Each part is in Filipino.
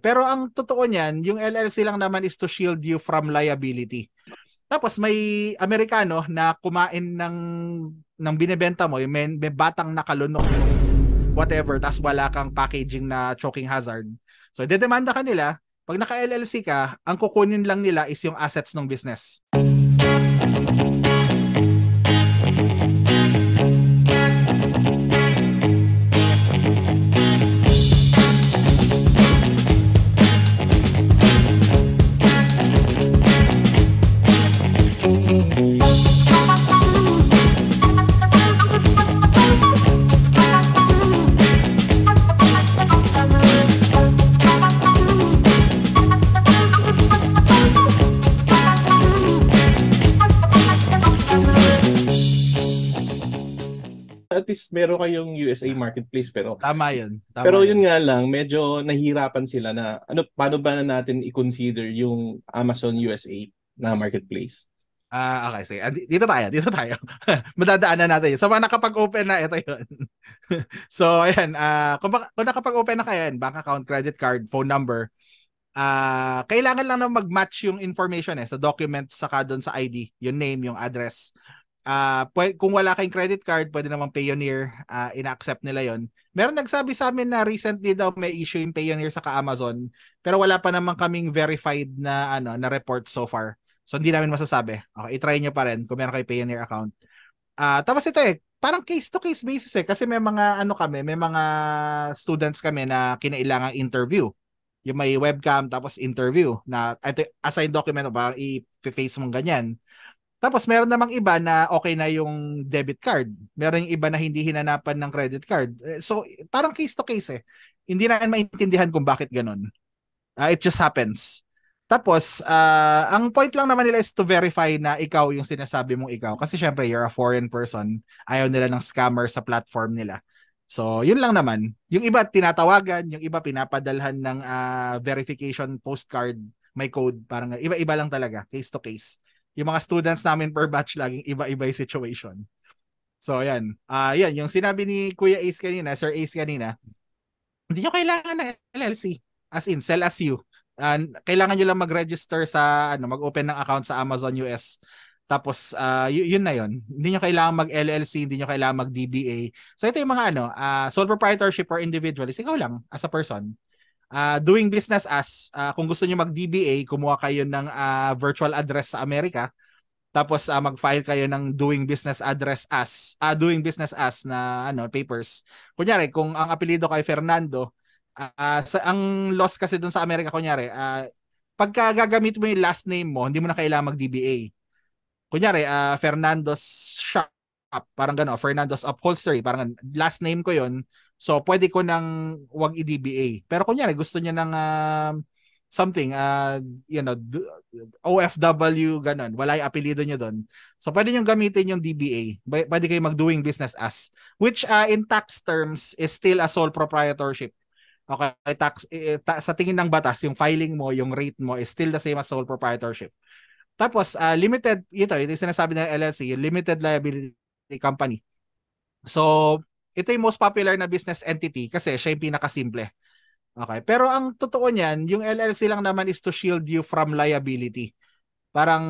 Pero ang totoo niyan, yung LLC lang naman is to shield you from liability. Tapos may Amerikano na kumain ng ng binebenta mo, may, may batang nakalunok whatever, tas wala kang packaging na choking hazard. So, dedemanda ka nila. Pag naka-LLC ka, ang kukunin lang nila is yung assets ng business. meron kayong USA marketplace pero tama 'yun. Tama pero 'yun, nga lang, medyo nahirapan sila na ano paano ba na natin i-consider yung Amazon USA na marketplace? Ah, uh, okay, sige. Ah, dito tayo, dito tayo. Madadaanan natin. Sa so, mga nakapag-open na, ito yun. so, ayan. Uh, kung, baka, kung nakapag-open na kayo, bank account, credit card, phone number, uh, kailangan lang na mag-match yung information eh, sa documents, sa doon sa ID, yung name, yung address, Uh, kung wala kayong credit card, pwede namang Payoneer. Uh, ina-accept nila yon. Meron nagsabi sa amin na recently daw may issue yung Payoneer sa amazon Pero wala pa naman kaming verified na, ano, na report so far. So hindi namin masasabi. Okay, i-try nyo pa rin kung meron kayo Payoneer account. Uh, tapos ito eh, parang case-to-case basis eh. Kasi may mga ano kami, may mga students kami na kinailangang interview. Yung may webcam tapos interview na assigned document o i-face mong ganyan. Tapos meron namang iba na okay na yung debit card. Meron yung iba na hindi hinanapan ng credit card. Eh, so parang case to case eh. Hindi na maintindihan kung bakit ganun. Uh, it just happens. Tapos, uh, ang point lang naman nila is to verify na ikaw yung sinasabi mong ikaw. Kasi syempre, you're a foreign person. Ayaw nila ng scammer sa platform nila. So, yun lang naman. Yung iba tinatawagan, yung iba pinapadalhan ng uh, verification postcard, may code, parang iba-iba lang talaga, case to case yung mga students namin per batch laging iba-iba yung situation. So, ayan. Ah, uh, yan. Yung sinabi ni Kuya Ace kanina, Sir Ace kanina, hindi nyo kailangan ng LLC. As in, sell as you. Uh, kailangan nyo lang mag-register sa, ano, mag-open ng account sa Amazon US. Tapos, uh, y- yun na yun. Hindi nyo kailangan mag-LLC, hindi nyo kailangan mag-DBA. So, ito yung mga ano, uh, sole proprietorship or individual is ikaw lang as a person uh, doing business as, uh, kung gusto niyo mag-DBA, kumuha kayo ng uh, virtual address sa Amerika, tapos uh, mag-file kayo ng doing business address as, uh, doing business as na ano, papers. Kunyari, kung ang apelyido kay Fernando, uh, sa, ang loss kasi doon sa Amerika, kunyari, uh, pagka gagamit mo yung last name mo, hindi mo na kailangan mag-DBA. Kunyari, uh, Fernando's Shop, parang gano'n, Fernando's Upholstery, parang last name ko yon So, pwede ko nang wag i-DBA. Pero kunyari, gusto niya ng uh, something, uh, you know, OFW, ganun. Wala yung apelido niya doon. So, pwede niyo gamitin yung DBA. Pwede kayo mag-doing business as. Which, uh, in tax terms, is still a sole proprietorship. Okay, tax, eh, ta- sa tingin ng batas, yung filing mo, yung rate mo is still the same as sole proprietorship. Tapos, uh, limited, ito, ito yung sinasabi ng LLC, limited liability company. So, ito yung most popular na business entity kasi siya yung pinakasimple. Okay. Pero ang totoo niyan, yung LLC lang naman is to shield you from liability. Parang,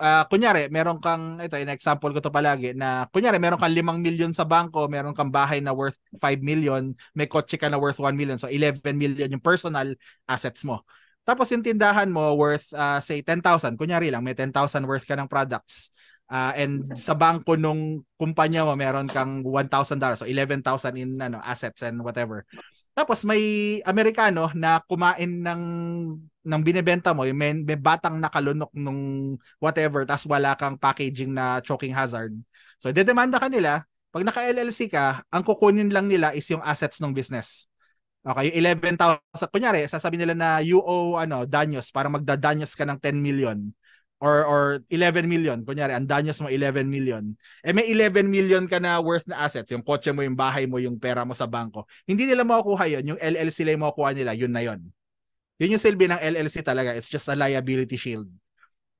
uh, kunyari, meron kang, ito, in example ko to palagi, na kunyari, meron kang 5 million sa banko, meron kang bahay na worth 5 million, may kotse ka na worth 1 million, so 11 million yung personal assets mo. Tapos yung tindahan mo worth, uh, say, 10,000, kunyari lang, may 10,000 worth ka ng products. Uh, and sa bangko nung kumpanya mo, meron kang $1,000, so $11,000 in ano, assets and whatever. Tapos may Amerikano na kumain ng ng binebenta mo, may, may batang nakalunok nung whatever, tapos wala kang packaging na choking hazard. So, dedemanda ka nila. Pag naka-LLC ka, ang kukunin lang nila is yung assets ng business. Okay, yung 11,000, kunyari, sasabi nila na you owe ano, danyos, para magdadanyos ka ng 10 million or or 11 million kunyari ang danyos mo 11 million eh may 11 million ka na worth na assets yung kotse mo yung bahay mo yung pera mo sa bangko hindi nila makukuha yon yung LLC nila makukuha nila yun na yon yun yung silbi ng LLC talaga it's just a liability shield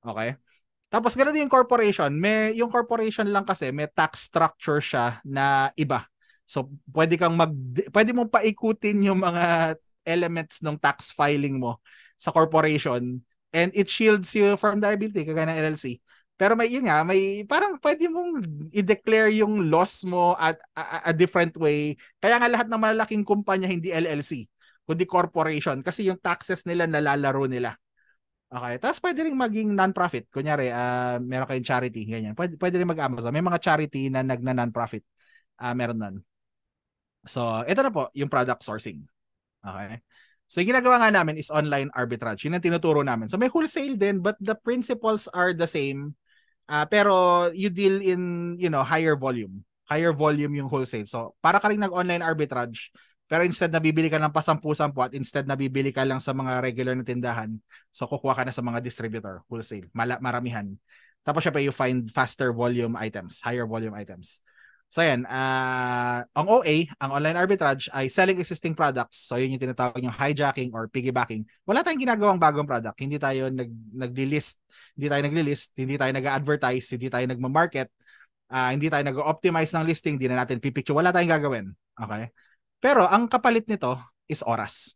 okay tapos ganun yung corporation may yung corporation lang kasi may tax structure siya na iba so pwede kang mag pwede mong paikutin yung mga elements ng tax filing mo sa corporation and it shields you from liability kagaya ng LLC. Pero may yun nga, may parang pwede mong i-declare yung loss mo at a, a different way. Kaya nga lahat ng malalaking kumpanya hindi LLC, kundi corporation kasi yung taxes nila nalalaro nila. Okay, tapos pwede rin maging non-profit. Kunyari, uh, meron kayong charity, ganyan. Pwede, pwede rin mag-Amazon. May mga charity na nagna-non-profit. Uh, ah, meron nun. So, ito na po, yung product sourcing. Okay. So yung ginagawa nga namin is online arbitrage. Yun ang tinuturo namin. So may wholesale din but the principles are the same. Uh, pero you deal in, you know, higher volume. Higher volume yung wholesale. So para ka rin nag-online arbitrage, pero instead na bibili ka ng pasampu-sampu at instead na bibili ka lang sa mga regular na tindahan, so kukuha ka na sa mga distributor, wholesale, mala- maramihan. Tapos pa you find faster volume items, higher volume items. So yan, uh, ah, ang OA, ang online arbitrage ay selling existing products. So yun yung tinatawag yung hijacking or piggybacking. Wala tayong ginagawang bagong product. Hindi tayo nag nag list hindi tayo nagli-list, hindi tayo nag-advertise, hindi tayo nagma-market, uh, hindi tayo nag-optimize ng listing, hindi na natin pipicture. Wala tayong gagawin. Okay? Pero ang kapalit nito is oras.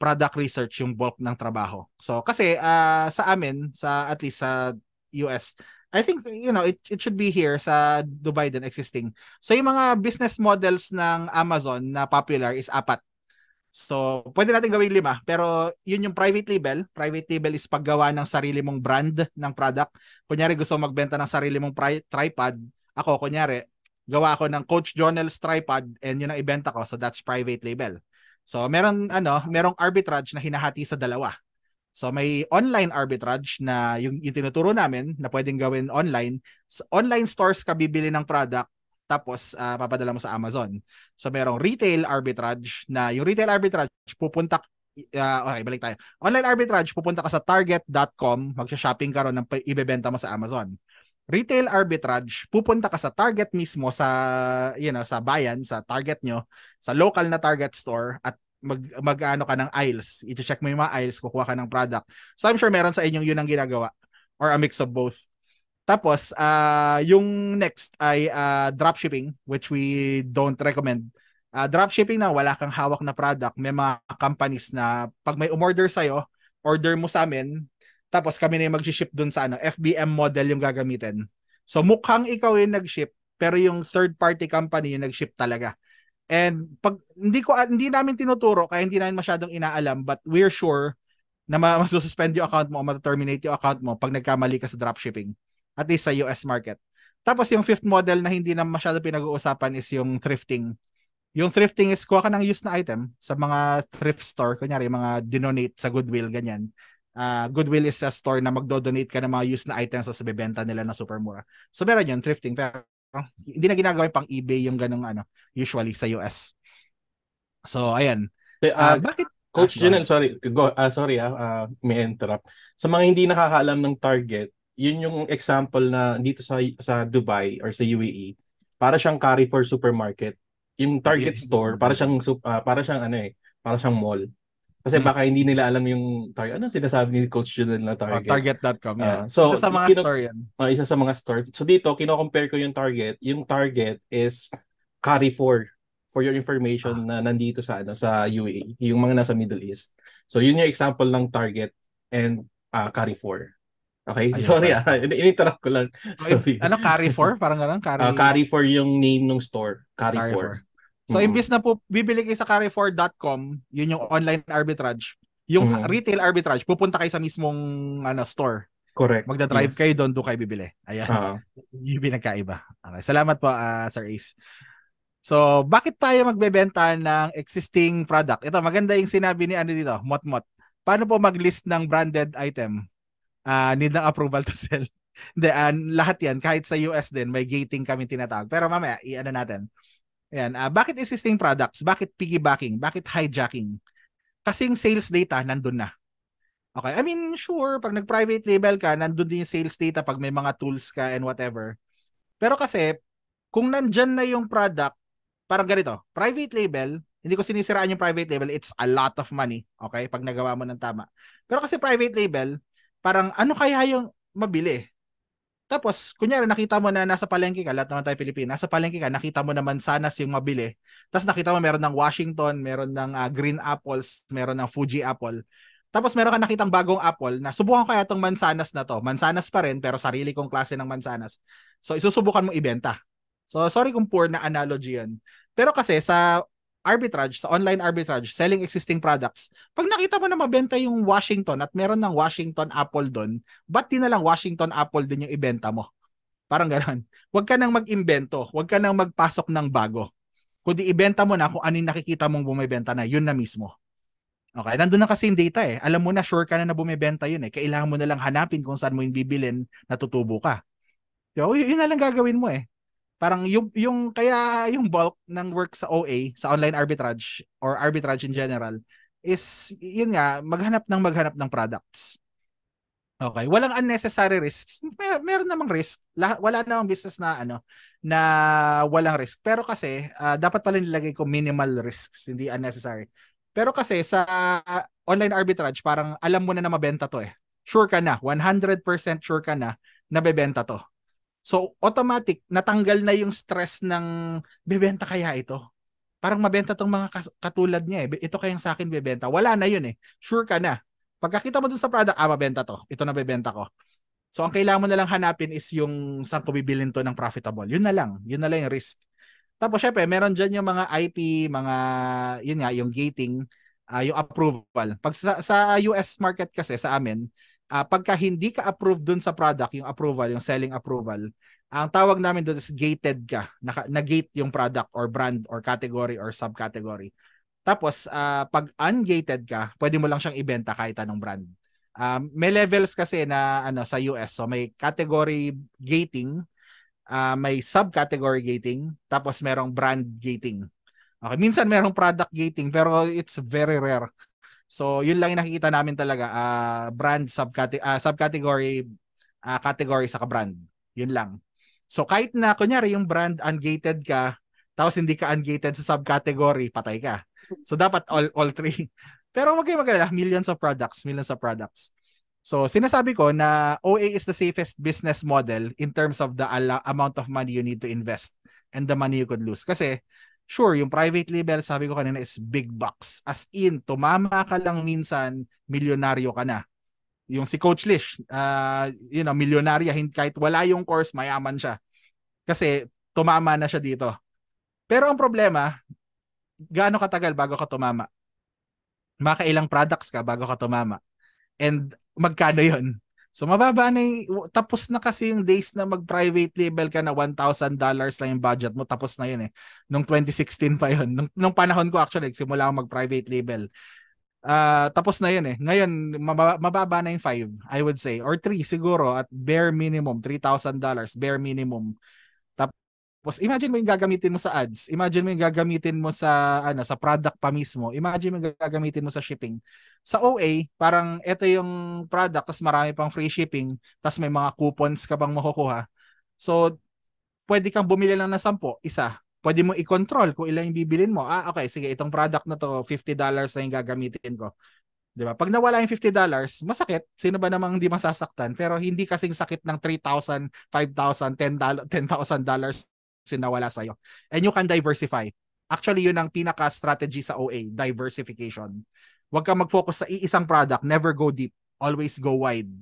Product research yung bulk ng trabaho. So kasi uh, sa amin, sa at least sa US, I think you know it it should be here sa Dubai din existing. So yung mga business models ng Amazon na popular is apat. So pwede natin gawing lima pero yun yung private label. Private label is paggawa ng sarili mong brand ng product. Kunyari gusto magbenta ng sarili mong pri- tripod. Ako kunyari gawa ako ng Coach Jonel's tripod and yun ang ibenta ko so that's private label. So meron ano, merong arbitrage na hinahati sa dalawa. So may online arbitrage na yung, yung tinuturo namin na pwedeng gawin online. Sa online stores ka bibili ng product tapos uh, papadala mo sa Amazon. So merong retail arbitrage na yung retail arbitrage pupunta uh, okay, balik tayo. Online arbitrage pupunta ka sa target.com, magsha-shopping ka ron ng ibebenta mo sa Amazon. Retail arbitrage pupunta ka sa target mismo sa you know, sa bayan, sa target nyo, sa local na target store at mag mag-ano ka ng aisles, i-check mo yung mga aisles, kukuha ka ng product. So I'm sure meron sa inyo yun ang ginagawa or a mix of both. Tapos, uh, yung next ay uh, dropshipping, which we don't recommend. Uh, dropshipping na wala kang hawak na product, may mga companies na pag may umorder sa'yo, order mo sa amin, tapos kami na yung mag-ship doon sa ano, FBM model yung gagamitin. So mukhang ikaw yung nag-ship, pero yung third party company yung nag-ship talaga. And pag hindi ko hindi namin tinuturo kaya hindi namin masyadong inaalam but we're sure na masususpend yung account mo o ma-terminate yung account mo pag nagkamali ka sa dropshipping. At least sa US market. Tapos yung fifth model na hindi na masyado pinag-uusapan is yung thrifting. Yung thrifting is kuha ka ng used na item sa mga thrift store, kunyari mga dinonate sa Goodwill, ganyan. Uh, Goodwill is a store na magdo-donate ka ng mga used na items so sa bebenta nila na super mura. So meron yun, thrifting. Pero Oh, hindi na ginagawa pang eBay yung ganung ano, usually sa US. So, ayan. Uh, uh, bakit Coach ah, Janel, sorry, go, uh, sorry ah, uh, may interrupt. Sa mga hindi nakakaalam ng target, yun yung example na dito sa sa Dubai or sa UAE, para siyang Carrefour supermarket. Yung Target store, para siyang uh, para siyang ano eh, para siyang mall. Kasi hmm. baka hindi nila alam yung target. Ano sinasabi ni Coach Junan na target? Oh, target.com. Yeah. Uh, so, isa sa mga kino- store yan. Uh, ah, isa sa mga store. So dito, kino-compare ko yung target. Yung target is carry for for your information ah. na nandito sa ano sa UAE, yung mga nasa Middle East. So yun yung example ng target and uh, ah, carry for. Okay? Ayun, Sorry ah, ininterrupt ko lang. Ano, Sorry. Ano, carry for? Parang ganun? Carry... Uh, carry for yung name ng store. Carry, carry for. for. So mm-hmm. imbis na po bibili kayo sa carrefour.com, yun yung online arbitrage, yung mm-hmm. retail arbitrage, pupunta kayo sa mismong ano, store. Correct. Magda-drive yes. kayo doon, doon kayo bibili. Ayan. Uh-huh. Yung pinagkaiba. Okay. Salamat po, uh, Sir Ace. So, bakit tayo magbebenta ng existing product? Ito, maganda yung sinabi ni ano dito, Motmot. Paano po mag-list ng branded item? Uh, need ng approval to sell. Hindi, uh, lahat yan, kahit sa US din, may gating kami tinatawag. Pero mamaya, i-ano natin. Ayan, uh, bakit existing products? Bakit piggybacking? Bakit hijacking? Kasi yung sales data nandun na. Okay, I mean, sure, pag nag-private label ka, nandun din yung sales data pag may mga tools ka and whatever. Pero kasi, kung nandyan na yung product, parang ganito, private label, hindi ko sinisiraan yung private label, it's a lot of money, okay, pag nagawa mo ng tama. Pero kasi private label, parang ano kaya yung mabili? Tapos, kunyari nakita mo na nasa palengke ka, lahat naman tayo Pilipinas, nasa palengke ka, nakita mo naman sanas yung mabili. Tapos nakita mo meron ng Washington, meron ng uh, green apples, meron ng Fuji apple. Tapos meron ka nakitang bagong apple na subukan kaya itong mansanas na to. Mansanas pa rin pero sarili kong klase ng mansanas. So isusubukan mo ibenta. So sorry kung poor na analogy yun. Pero kasi sa arbitrage, sa online arbitrage, selling existing products, pag nakita mo na mabenta yung Washington at meron ng Washington Apple doon, ba't di na lang Washington Apple din yung ibenta mo? Parang ganoon. Huwag ka nang mag-imbento, huwag ka nang magpasok ng bago. Kundi ibenta mo na kung anong nakikita mong bumibenta na, yun na mismo. Okay, nandun na kasi yung data eh. Alam mo na, sure ka na na bumibenta yun eh. Kailangan mo na lang hanapin kung saan mo yung bibilin, natutubo ka. So, Yun na lang gagawin mo eh. Parang yung, yung kaya yung bulk ng work sa OA, sa online arbitrage or arbitrage in general, is yun nga, maghanap ng maghanap ng products. Okay, walang unnecessary risks. Mer- meron namang risk. La- wala namang business na ano na walang risk. Pero kasi uh, dapat pala nilagay ko minimal risks, hindi unnecessary. Pero kasi sa uh, online arbitrage, parang alam mo na na mabenta to eh. Sure ka na, 100% sure ka na nabebenta to. So, automatic, natanggal na yung stress ng bebenta kaya ito. Parang mabenta tong mga katulad niya eh. Ito kayang sa akin bebenta. Wala na yun eh. Sure ka na. Pagkakita mo dun sa product, ah, mabenta to. Ito na bebenta ko. So, ang kailangan mo na lang hanapin is yung saan ko bibilin to ng profitable. Yun na lang. Yun na lang yung risk. Tapos, syempre, meron dyan yung mga IP, mga, yun nga, yung gating, uh, yung approval. Pag sa, sa US market kasi, sa amin, uh, pagka hindi ka approved dun sa product, yung approval, yung selling approval, ang tawag namin doon is gated ka, naka, na-gate yung product or brand or category or subcategory. Tapos, uh, pag ungated ka, pwede mo lang siyang ibenta kahit anong brand. Um, may levels kasi na ano sa US. So may category gating, uh, may subcategory gating, tapos merong brand gating. Okay, minsan merong product gating pero it's very rare. So, yun lang yung nakikita namin talaga. Uh, brand, subcate- uh, subcategory, uh, category sa brand. Yun lang. So, kahit na, kunyari, yung brand ungated ka, tapos hindi ka ungated sa subcategory, patay ka. So, dapat all, all three. Pero wag kayo magalala, millions of products, millions of products. So, sinasabi ko na OA is the safest business model in terms of the amount of money you need to invest and the money you could lose. Kasi, Sure, yung private label, sabi ko kanina, is big bucks. As in, tumama ka lang minsan, milyonaryo ka na. Yung si Coach Lish, uh, you know, milyonarya, kahit wala yung course, mayaman siya. Kasi tumama na siya dito. Pero ang problema, gaano katagal bago ka tumama? Makailang products ka bago ka tumama? And magkano yon So mababa na yung, tapos na kasi yung days na mag-private label ka na $1,000 lang yung budget mo, tapos na yun eh. Nung 2016 pa yun. Nung, nung panahon ko actually, simula akong mag-private label. Uh, tapos na yun eh. Ngayon, mababa, mababa na yung 5, I would say. Or 3 siguro at bare minimum, $3,000 bare minimum tapos imagine mo yung gagamitin mo sa ads, imagine mo yung gagamitin mo sa ano, sa product pa mismo, imagine mo yung gagamitin mo sa shipping. Sa OA, parang ito yung product tapos marami pang free shipping, tapos may mga coupons ka pang makukuha. So pwede kang bumili lang ng 10, isa. Pwede mo i-control kung ilan yung bibilin mo. Ah, okay, sige, itong product na to, $50 na yung gagamitin ko. 'di ba? Pag nawala yung $50, masakit. Sino ba namang hindi masasaktan? Pero hindi kasing sakit ng $3,000, $5,000, $10, $10,000 sinawala sa'yo. And you can diversify. Actually, yun ang pinaka-strategy sa OA, diversification. Huwag kang mag-focus sa iisang product. Never go deep. Always go wide.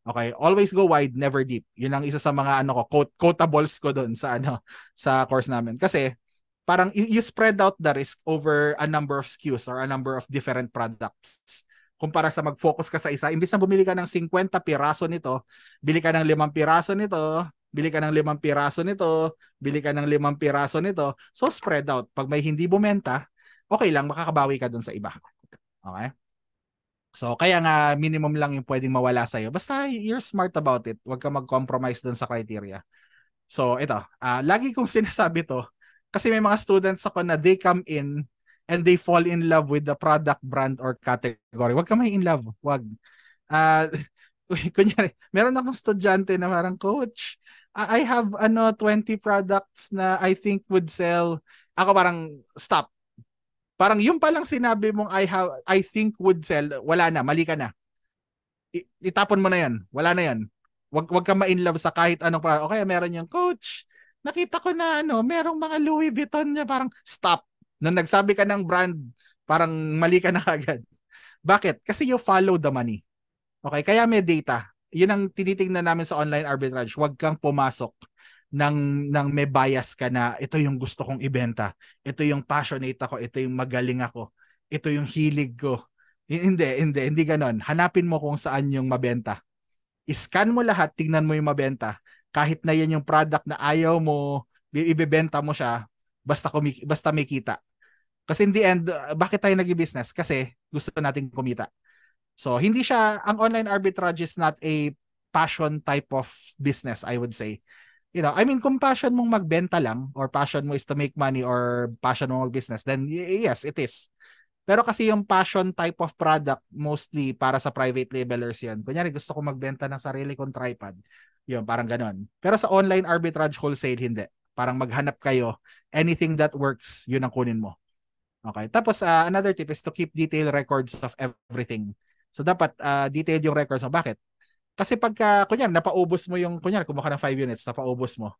Okay, always go wide, never deep. Yun ang isa sa mga ano ko quote, quotables ko doon sa ano sa course namin kasi parang you spread out the risk over a number of SKUs or a number of different products. Kumpara sa mag-focus ka sa isa, imbis na bumili ka ng 50 piraso nito, bili ka ng 5 piraso nito, bili ka ng limang piraso nito, bili ka ng limang piraso nito. So spread out. Pag may hindi bumenta, okay lang, makakabawi ka dun sa iba. Okay? So, kaya nga minimum lang yung pwedeng mawala sa'yo. Basta you're smart about it. Huwag ka mag-compromise dun sa criteria. So, ito. Uh, lagi kong sinasabi to kasi may mga students ako na they come in and they fall in love with the product, brand, or category. Huwag ka may in love. Huwag. Uh, kunyari, meron akong estudyante na parang, coach, I have ano 20 products na I think would sell. Ako parang, stop. Parang yung palang sinabi mong I have I think would sell, wala na, mali ka na. I, itapon mo na 'yan. Wala na 'yan. Wag wag ka ma-in love sa kahit anong product. Okay, meron yung coach. Nakita ko na ano, merong mga Louis Vuitton niya parang stop. Nung nagsabi ka ng brand, parang mali ka na agad. Bakit? Kasi you follow the money. Okay, kaya may data. Yun ang tinitingnan namin sa online arbitrage. Huwag kang pumasok nang nang may bias ka na ito yung gusto kong ibenta. Ito yung passionate ako. Ito yung magaling ako. Ito yung hilig ko. Hindi, hindi, hindi ganon. Hanapin mo kung saan yung mabenta. Iscan mo lahat, tingnan mo yung mabenta. Kahit na yan yung product na ayaw mo, ibebenta mo siya, basta, kumik- basta may kita. Kasi in the end, bakit tayo nag-business? Kasi gusto natin kumita. So hindi siya ang online arbitrage is not a passion type of business I would say. You know, I mean kung passion mong magbenta lang or passion mo is to make money or passion mo mag-business then yes, it is. Pero kasi yung passion type of product mostly para sa private labelers 'yan. Kunyari gusto ko magbenta ng sarili kong tripod. Yun, parang ganun. Pero sa online arbitrage wholesale hindi. Parang maghanap kayo anything that works, yun ang kunin mo. Okay. Tapos uh, another tip is to keep detailed records of everything So dapat uh, detailed yung records mo. Bakit? Kasi pagka, kunyari, napaubos mo yung, kunyari, kumuha ng 5 units, napaubos mo.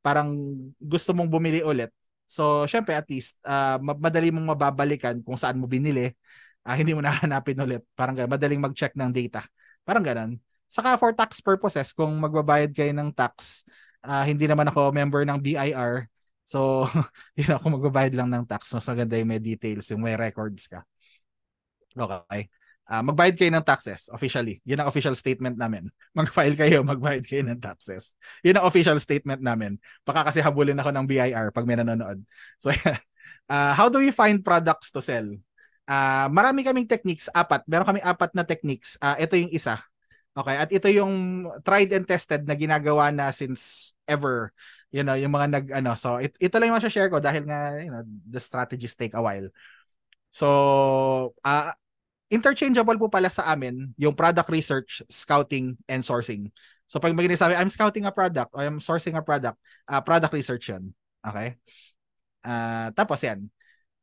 Parang gusto mong bumili ulit. So, syempre, at least, uh, madali mong mababalikan kung saan mo binili. Uh, hindi mo nahanapin ulit. Parang ganun, madaling mag-check ng data. Parang ganun. Saka for tax purposes, kung magbabayad kayo ng tax, uh, hindi naman ako member ng BIR. So, yun know, ako magbabayad lang ng tax. Mas maganda yung may details, yung may records ka. Okay uh, magbayad kayo ng taxes officially. Yun ang official statement namin. Mag-file kayo, magbayad kayo ng taxes. Yun ang official statement namin. Baka kasi habulin ako ng BIR pag may nanonood. So, uh, how do we find products to sell? Uh, marami kaming techniques, apat. Meron kami apat na techniques. Uh, ito yung isa. Okay, at ito yung tried and tested na ginagawa na since ever. You know, yung mga nag ano. So, it, ito lang yung share ko dahil nga, you know, the strategies take a while. So, uh, interchangeable po pala sa amin yung product research, scouting, and sourcing. So pag mag sabi, I'm scouting a product or I'm sourcing a product, uh, product research yun. Okay? Uh, tapos yan,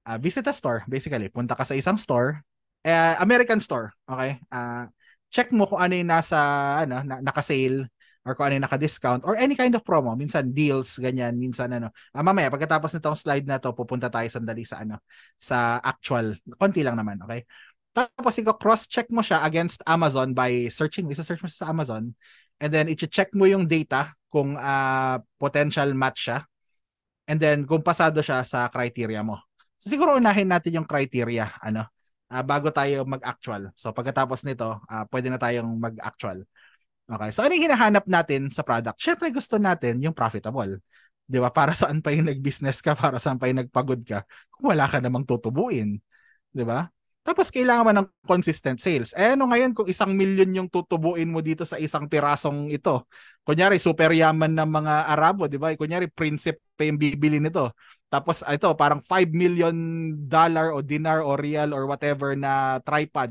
uh, visit a store basically. Punta ka sa isang store, uh, American store, okay? Uh, check mo kung ano yung nasa, ano, na, naka-sale or kung ano yung naka-discount or any kind of promo. Minsan deals, ganyan. Minsan ano. Uh, mamaya, pagkatapos nitong slide na to, pupunta tayo sandali sa ano, sa actual. Konti lang naman, okay? Tapos i-cross-check mo siya against Amazon by searching. Isa-search mo sa Amazon. And then i-check mo yung data kung uh, potential match siya. And then kung pasado siya sa criteria mo. So siguro unahin natin yung criteria ano uh, bago tayo mag-actual. So pagkatapos nito, uh, pwede na tayong mag-actual. Okay. So ano yung hinahanap natin sa product? Syempre gusto natin yung profitable. 'Di ba? Para saan pa yung nag-business ka? Para saan pa yung nagpagod ka? Kung wala ka namang tutubuin. 'Di ba? Tapos kailangan mo ng consistent sales. Eh ano ngayon kung isang million yung tutubuin mo dito sa isang pirasong ito? Kunyari super yaman ng mga Arabo, 'di ba? Kunyari Principe yung bibili nito. Tapos ah, ito parang 5 million dollar o dinar o real or whatever na tripod.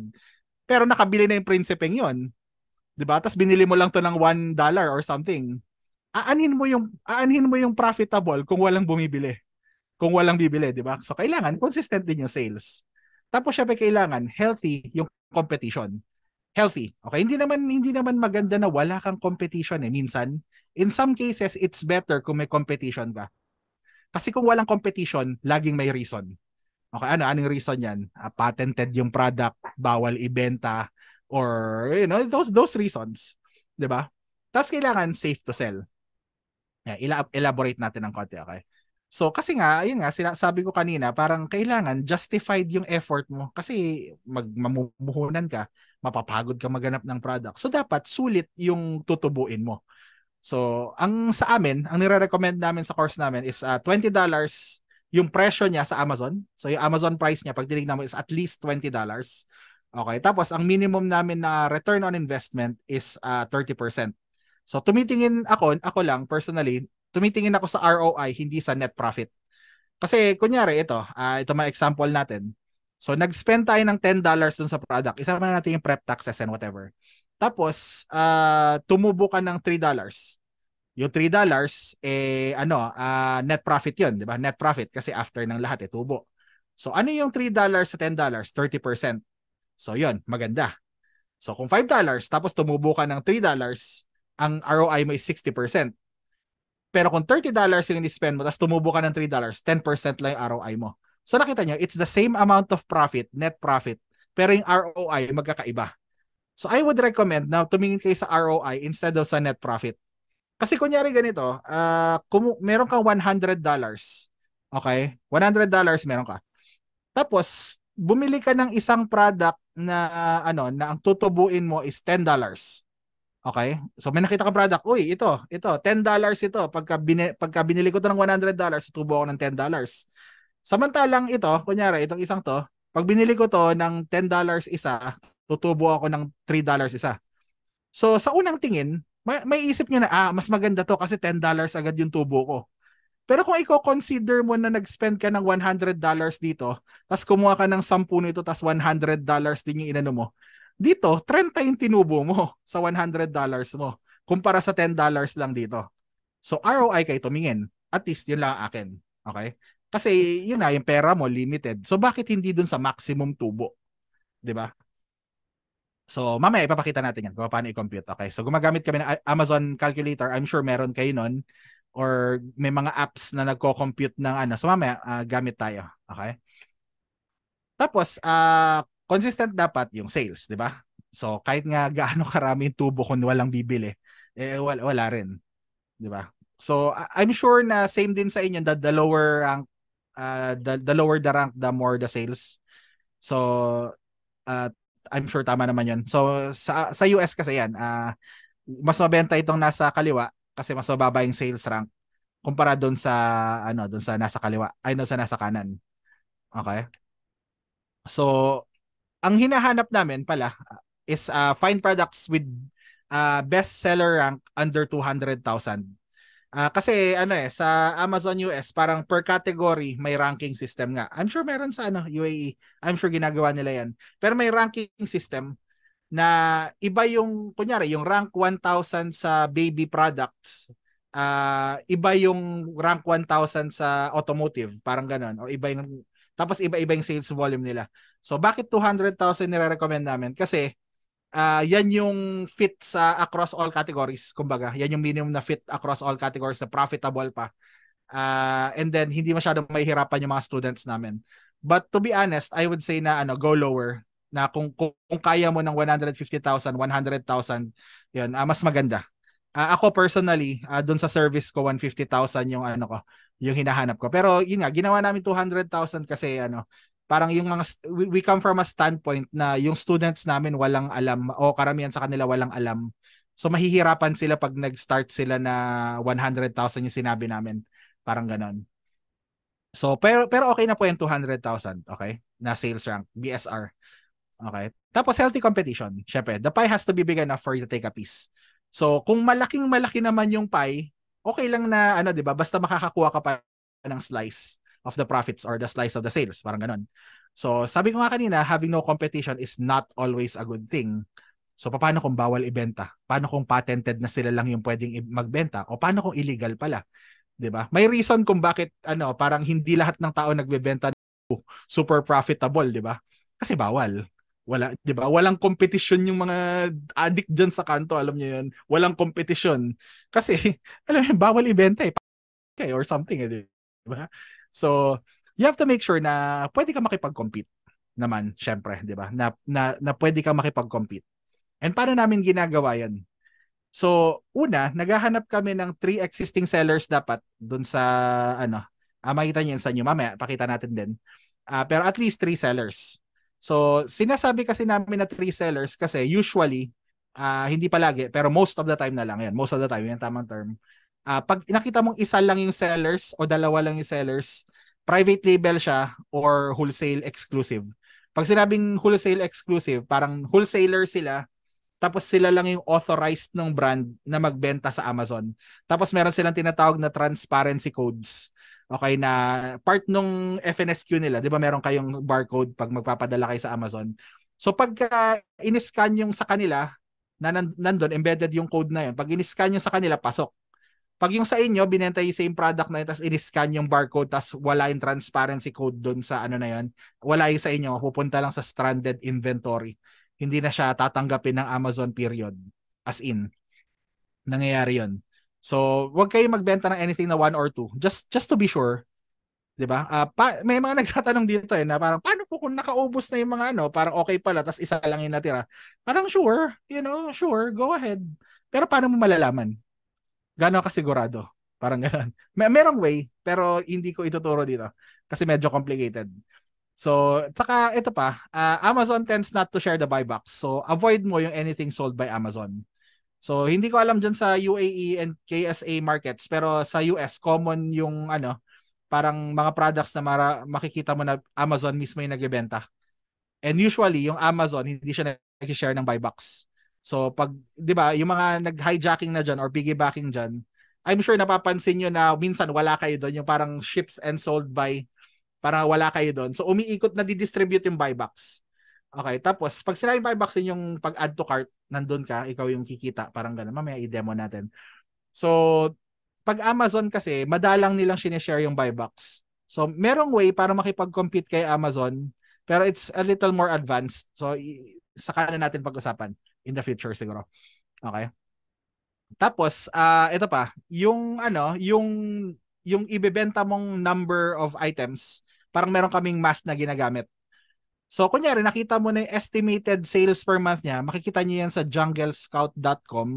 Pero nakabili na yung Principe yon. 'Di ba? Tapos binili mo lang to ng 1 dollar or something. Aanhin mo yung aanhin mo yung profitable kung walang bumibili. Kung walang bibili, 'di ba? So kailangan consistent din yung sales. Tapos syempre kailangan healthy yung competition. Healthy. Okay, hindi naman hindi naman maganda na wala kang competition eh minsan. In some cases, it's better kung may competition ka. Kasi kung walang competition, laging may reason. Okay, ano anong reason 'yan? Uh, patented yung product, bawal ibenta or you know, those those reasons, 'di ba? Tapos kailangan safe to sell. Yeah, ila- elaborate natin ng konti, okay? So kasi nga, ayun nga, sabi ko kanina, parang kailangan justified yung effort mo kasi magmamumuhunan ka, mapapagod ka maganap ng product. So dapat sulit yung tutubuin mo. So ang sa amin, ang nire-recommend namin sa course namin is uh, ah, $20 yung presyo niya sa Amazon. So yung Amazon price niya, pag tinignan mo is at least $20. Okay, tapos ang minimum namin na return on investment is uh, ah, 30%. So tumitingin ako, ako lang personally, tumitingin ako sa ROI, hindi sa net profit. Kasi kunyari ito, uh, ito mga example natin. So nag-spend tayo ng $10 dun sa product. Isama na natin yung prep taxes and whatever. Tapos uh, tumubo ka ng $3. Yung $3 eh ano, uh, net profit 'yun, 'di ba? Net profit kasi after ng lahat eh tubo. So ano yung $3 sa $10? 30%. So 'yun, maganda. So kung $5 tapos tumubo ka ng $3, ang ROI mo is 60%. Pero kung $30 yung in-spend mo, tapos tumubo ka ng $3, 10% lang yung ROI mo. So nakita nyo, it's the same amount of profit, net profit, pero yung ROI magkakaiba. So I would recommend na tumingin kayo sa ROI instead of sa net profit. Kasi kunyari ganito, uh, ah, kung meron kang $100, okay? $100 meron ka. Tapos, bumili ka ng isang product na uh, ano na ang tutubuin mo is $10. Okay? So may nakita ka product, uy, ito, ito, $10 ito. Pagka, bini, pagka binili ko to ng $100, tutubo ako ng $10. Samantalang ito, kunyari, itong isang to, pag binili ko to ng $10 isa, tutubo ako ng $3 isa. So sa unang tingin, may, may isip nyo na, ah, mas maganda to kasi $10 agad yung tubo ko. Pero kung i-consider mo na nag-spend ka ng $100 dito, tapos kumuha ka ng 10 nito, tapos $100 din yung inano mo, dito, 30 yung tinubo mo sa $100 mo kumpara sa $10 lang dito. So ROI kay tumingin. At least yun lang akin. Okay? Kasi yun na, yung pera mo limited. So bakit hindi dun sa maximum tubo? 'Di ba? So mamaya ipapakita natin yan kung paano i-compute. Okay? So gumagamit kami ng Amazon calculator. I'm sure meron kayo nun or may mga apps na nagko-compute ng ano. So mamaya uh, gamit tayo. Okay? Tapos, uh, consistent dapat yung sales, di ba? So, kahit nga gaano karami yung tubo kung walang bibili, eh, wala, wala rin. Di ba? So, I'm sure na same din sa inyo, the, the lower rank, uh, the, the lower the rank, the more the sales. So, uh, I'm sure tama naman yun. So, sa, sa US kasi yan, uh, mas mabenta itong nasa kaliwa kasi mas mababa yung sales rank kumpara doon sa ano doon sa nasa kaliwa ay no sa nasa kanan okay so ang hinahanap namin pala uh, is uh, fine products with uh, best seller rank under 200,000. Uh, kasi ano eh, sa Amazon US, parang per category may ranking system nga. I'm sure meron sa ano, UAE. I'm sure ginagawa nila yan. Pero may ranking system na iba yung, kunyari, yung rank 1,000 sa baby products, uh, iba yung rank 1,000 sa automotive, parang ganun. O iba yung, tapos iba-iba yung sales volume nila. So bakit 200,000 nire-recommend namin? Kasi uh, yan yung fit sa across all categories. Kumbaga, yan yung minimum na fit across all categories na profitable pa. Uh, and then hindi masyadong mahihirapan yung mga students namin. But to be honest, I would say na ano, go lower na kung kung, kung kaya mo ng 150,000, 100,000, 'yun, uh, mas maganda. Uh, ako personally, uh, doon sa service ko 150,000 yung ano ko, yung hinahanap ko. Pero yun nga, ginawa namin 200,000 kasi ano, parang yung mga we, come from a standpoint na yung students namin walang alam o karamihan sa kanila walang alam. So mahihirapan sila pag nag-start sila na 100,000 yung sinabi namin. Parang ganon. So pero pero okay na po yung 200,000, okay? Na sales rank, BSR. Okay. Tapos healthy competition. Syempre, the pie has to be big enough for you to take a piece. So kung malaking malaki naman yung pie, okay lang na ano 'di ba? Basta makakakuha ka pa ng slice of the profits or the slice of the sales, parang ganun. So, sabi ko nga kanina, having no competition is not always a good thing. So, paano kung bawal ibenta? Paano kung patented na sila lang yung pwedeng magbenta? O paano kung illegal pala? 'di ba? May reason kung bakit ano, parang hindi lahat ng tao nagbebenta super profitable, 'di ba? Kasi bawal. Wala, 'di ba? Walang competition yung mga addict diyan sa kanto, alam niyo 'yun. Walang competition. Kasi alam mo, bawal ibenta eh, okay, or something, eh, 'di ba? So, you have to make sure na pwede ka makipag-compete naman, syempre, di ba? Na, na, na pwede ka makipag-compete. And paano namin ginagawa yan? So, una, naghahanap kami ng three existing sellers dapat dun sa, ano, ah, makita niyo yan sa inyo mamaya, pakita natin din. Uh, pero at least three sellers. So, sinasabi kasi namin na three sellers kasi usually, uh, hindi palagi, pero most of the time na lang yan. Most of the time, yan tamang term uh, pag nakita mong isa lang yung sellers o dalawa lang yung sellers, private label siya or wholesale exclusive. Pag sinabing wholesale exclusive, parang wholesaler sila tapos sila lang yung authorized ng brand na magbenta sa Amazon. Tapos meron silang tinatawag na transparency codes. Okay, na part nung FNSQ nila, di ba meron kayong barcode pag magpapadala kayo sa Amazon. So pagka ah, in-scan yung sa kanila, na nandun, embedded yung code na yun, pag in-scan yung sa kanila, pasok. Pag yung sa inyo, binenta yung same product na yun, tapos in-scan yung barcode, tapos wala yung transparency code doon sa ano na yun, wala yung sa inyo, pupunta lang sa stranded inventory. Hindi na siya tatanggapin ng Amazon period. As in, nangyayari yun. So, wag kayo magbenta ng anything na one or two. Just just to be sure, 'di ba? Uh, pa, may mga nagtatanong dito eh na parang paano po kung nakaubos na 'yung mga ano, parang okay pala tapos isa lang 'yung natira. Parang sure, you know, sure, go ahead. Pero paano mo malalaman? Gano'ng kasigurado? Parang gano'n. May, merong way, pero hindi ko ituturo dito kasi medyo complicated. So, saka ito pa, uh, Amazon tends not to share the buy box. So, avoid mo yung anything sold by Amazon. So, hindi ko alam dyan sa UAE and KSA markets, pero sa US, common yung ano, parang mga products na mara, makikita mo na Amazon mismo yung nagbebenta. And usually, yung Amazon, hindi siya nag-share ng buy box. So pag 'di ba, yung mga nag-hijacking na diyan or piggybacking diyan, I'm sure napapansin niyo na minsan wala kayo doon yung parang ships and sold by para wala kayo doon. So umiikot na di-distribute yung buybacks. Okay, tapos pag sinabing buybacks in yung pag-add to cart, nandun ka, ikaw yung kikita, parang ganun. Mamaya i-demo natin. So pag Amazon kasi, madalang nilang sineshare yung buybacks. So merong way para makipag-compete kay Amazon, pero it's a little more advanced. So saka na natin pag-usapan in the future siguro. Okay? Tapos, uh, ito pa, yung ano, yung yung ibebenta mong number of items, parang meron kaming math na ginagamit. So, kunyari, nakita mo na yung estimated sales per month niya, makikita niyo yan sa junglescout.com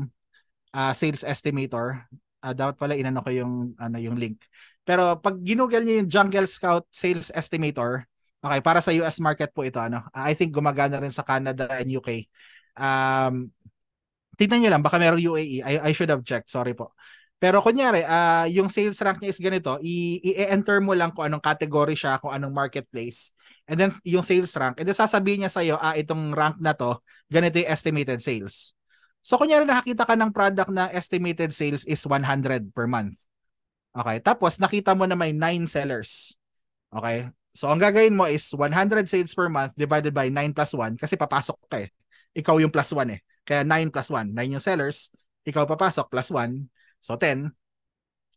uh, ah, sales estimator. Uh, dapat pala inano ko yung, ano, yung link. Pero pag ginugel niya yung Jungle Scout sales estimator, okay, para sa US market po ito, ano, I think gumagana rin sa Canada and UK. Um, tignan nyo lang, baka meron UAE. I, I should have checked, sorry po. Pero kunyari, uh, yung sales rank niya is ganito, i-enter mo lang kung anong category siya, kung anong marketplace, and then yung sales rank, and then sasabihin niya sa'yo, ah, itong rank na to, ganito yung estimated sales. So kunyari nakakita ka ng product na estimated sales is 100 per month. Okay, tapos nakita mo na may 9 sellers. Okay, so ang gagawin mo is 100 sales per month divided by 9 plus 1 kasi papasok ka eh ikaw yung plus 1 eh. Kaya 9 plus 1. 9 yung sellers. Ikaw papasok plus 1. So 10.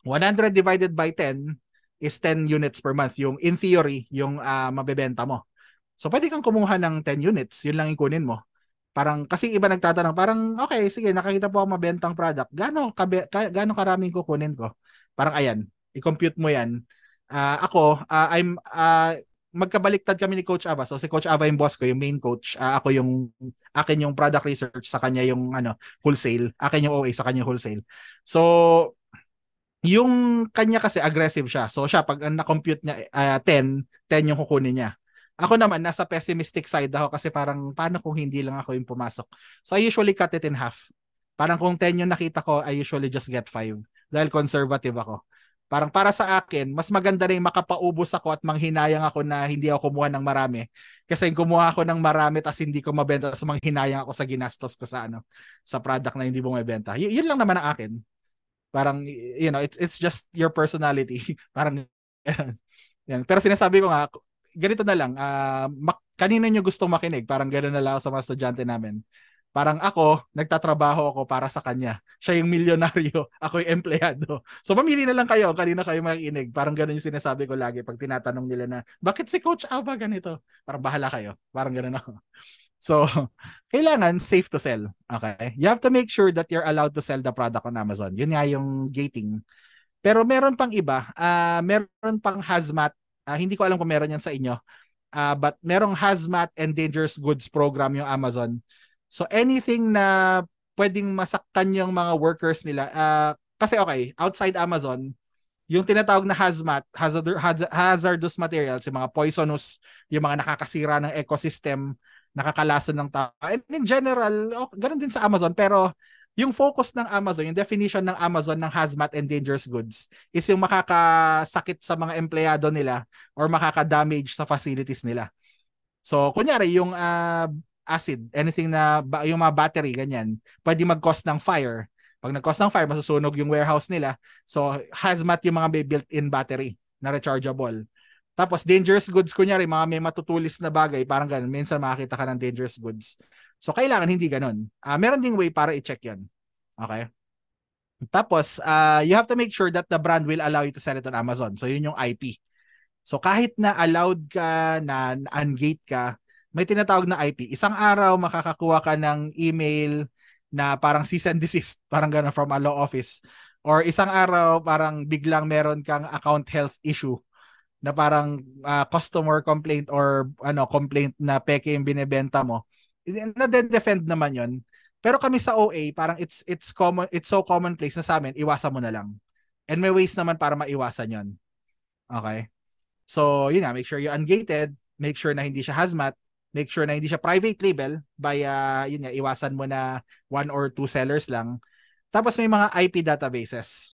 100 divided by 10 is 10 units per month. Yung in theory, yung uh, mabebenta mo. So pwede kang kumuha ng 10 units. Yun lang ikunin mo. Parang kasi iba nagtatanong, parang okay, sige, nakakita po ako mabentang product. Gaano kabe, ka, gaano karaming kukunin ko? Parang ayan, i-compute mo 'yan. Uh, ako, uh, I'm uh, magkabaliktad kami ni Coach Ava. So si Coach Ava yung boss ko, yung main coach. Uh, ako yung akin yung product research sa kanya yung ano, wholesale. Akin yung OA sa kanya yung wholesale. So yung kanya kasi aggressive siya. So siya pag na-compute niya uh, 10, 10 yung kukunin niya. Ako naman nasa pessimistic side ako kasi parang paano kung hindi lang ako yung pumasok. So I usually cut it in half. Parang kung 10 yung nakita ko, I usually just get 5 dahil conservative ako. Parang para sa akin, mas maganda rin makapaubos ako at manghinayang ako na hindi ako kumuha ng marami. Kasi kumuha ako ng marami tapos hindi ko mabenta tapos manghinayang ako sa ginastos ko sa ano, sa product na hindi mo mabenta. Y- yun lang naman ang akin. Parang, you know, it's, it's just your personality. parang, yan. Pero sinasabi ko nga, ganito na lang, uh, ah, mak- kanina nyo gustong makinig, parang ganoon na lang sa mga estudyante namin. Parang ako, nagtatrabaho ako para sa kanya. Siya yung milyonaryo, ako yung empleyado. So mamili na lang kayo, kanina kayo makikinig. Parang ganun yung sinasabi ko lagi pag tinatanong nila na, bakit si Coach Aba ganito? Parang bahala kayo. Parang ganun ako. So, kailangan safe to sell. Okay? You have to make sure that you're allowed to sell the product on Amazon. Yun nga yung gating. Pero meron pang iba. Uh, meron pang hazmat. Uh, hindi ko alam kung meron yan sa inyo. Uh, but merong hazmat and dangerous goods program yung Amazon So anything na pwedeng masaktan yung mga workers nila. Uh, kasi okay, outside Amazon, yung tinatawag na hazmat, hazard, hazardous materials, yung mga poisonous, yung mga nakakasira ng ecosystem, nakakalason ng tao. And in general, oh, ganun din sa Amazon. Pero yung focus ng Amazon, yung definition ng Amazon ng hazmat and dangerous goods is yung makakasakit sa mga empleyado nila or makakadamage sa facilities nila. So, kunyari, yung uh, acid, anything na ba, yung mga battery, ganyan, pwede mag-cause ng fire. Pag nag-cause ng fire, masusunog yung warehouse nila. So, hazmat yung mga may built-in battery na rechargeable. Tapos, dangerous goods, kunyari, mga may matutulis na bagay, parang ganun. Minsan makakita ka ng dangerous goods. So, kailangan hindi ganun. Uh, meron ding way para i-check yan. Okay? Tapos, uh, you have to make sure that the brand will allow you to sell it on Amazon. So, yun yung IP. So, kahit na allowed ka, na ungate ka, may tinatawag na IP. Isang araw makakakuha ka ng email na parang cease and desist, parang ganun from a law office. Or isang araw parang biglang meron kang account health issue na parang uh, customer complaint or ano complaint na peke yung binebenta mo. Na-defend naman 'yon. Pero kami sa OA, parang it's it's common it's so commonplace na sa amin, iwasan mo na lang. And may ways naman para maiwasan 'yon. Okay? So, yun na, make sure you ungated, make sure na hindi siya hazmat, make sure na hindi siya private label by uh, yun nga iwasan mo na one or two sellers lang. Tapos may mga IP databases.